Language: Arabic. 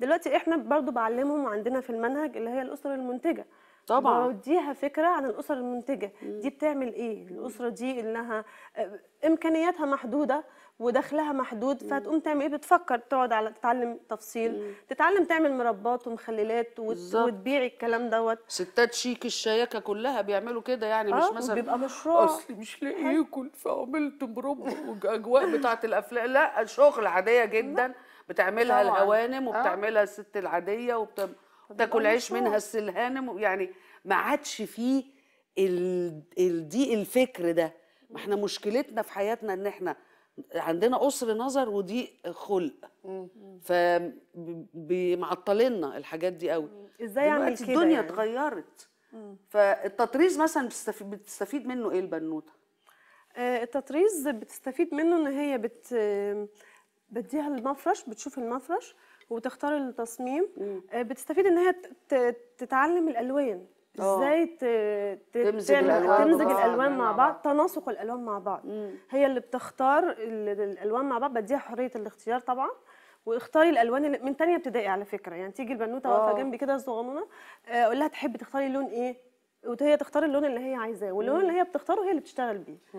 دلوقتي احنا برضو بعلمهم وعندنا في المنهج اللي هي الاسر المنتجه طبعا بوديها فكره عن الاسر المنتجه دي بتعمل ايه الاسره دي انها آه، امكانياتها محدوده ودخلها محدود فهتقوم تعمل ايه بتفكر تقعد على تتعلم تفصيل مم. تتعلم تعمل مربات ومخللات وت... وتبيع الكلام دوت ستات شيك الشياكه كلها بيعملوا كده يعني مش آه مثلا بيبقى مشروع اصل مش لاقي ياكل فعملت مربى واجواء بتاعه الافلام لا شغل عاديه جدا مم. بتعملها طبعا. الهوانم آه. وبتعملها الست العاديه وبتاكل عيش منها السلهانم يعني ما عادش فيه الدي الفكر ده ما احنا مشكلتنا في حياتنا ان احنا عندنا قصر نظر ودي خلق فمعطلنا الحاجات دي قوي ازاي يعني كده الدنيا يعني. اتغيرت فالتطريز مثلا بتستفيد منه ايه البنوته آه، التطريز بتستفيد منه ان هي بت بديها المفرش بتشوف المفرش وتختار التصميم آه، بتستفيد ان هي تتعلم الالوان آه. ازاي تمزج الالوان, تمزج الألوان مع بعض تناسق الالوان مع بعض مم. هي اللي بتختار الالوان مع بعض بديها حريه الاختيار طبعا واختاري الالوان اللي من ثانيه ابتدائي على فكره يعني تيجي البنوته واقفه آه. جنبي كده صغنونه اقول لها تحبي تختاري لون ايه وهي تختار اللون اللي هي عايزاه واللون اللي هي بتختاره هي اللي بتشتغل بيه